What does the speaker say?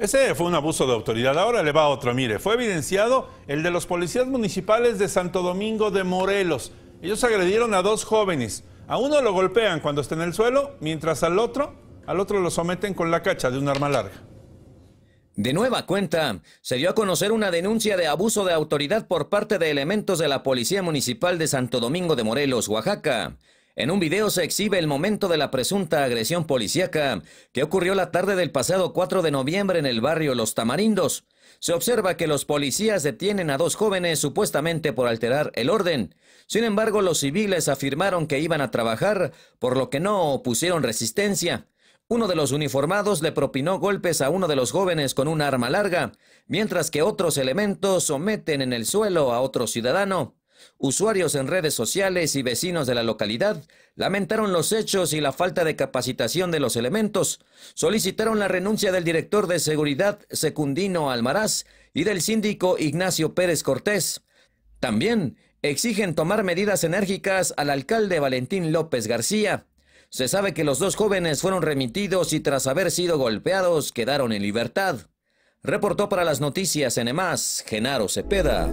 Ese fue un abuso de autoridad. Ahora le va otro. Mire, fue evidenciado el de los policías municipales de Santo Domingo de Morelos. Ellos agredieron a dos jóvenes. A uno lo golpean cuando está en el suelo, mientras al otro, al otro lo someten con la cacha de un arma larga. De nueva cuenta, se dio a conocer una denuncia de abuso de autoridad por parte de elementos de la Policía Municipal de Santo Domingo de Morelos, Oaxaca. En un video se exhibe el momento de la presunta agresión policíaca que ocurrió la tarde del pasado 4 de noviembre en el barrio Los Tamarindos. Se observa que los policías detienen a dos jóvenes supuestamente por alterar el orden. Sin embargo, los civiles afirmaron que iban a trabajar, por lo que no opusieron resistencia. Uno de los uniformados le propinó golpes a uno de los jóvenes con un arma larga, mientras que otros elementos someten en el suelo a otro ciudadano. Usuarios en redes sociales y vecinos de la localidad lamentaron los hechos y la falta de capacitación de los elementos, solicitaron la renuncia del director de seguridad Secundino Almaraz y del síndico Ignacio Pérez Cortés. También exigen tomar medidas enérgicas al alcalde Valentín López García. Se sabe que los dos jóvenes fueron remitidos y tras haber sido golpeados quedaron en libertad. Reportó para las noticias en Genaro Cepeda.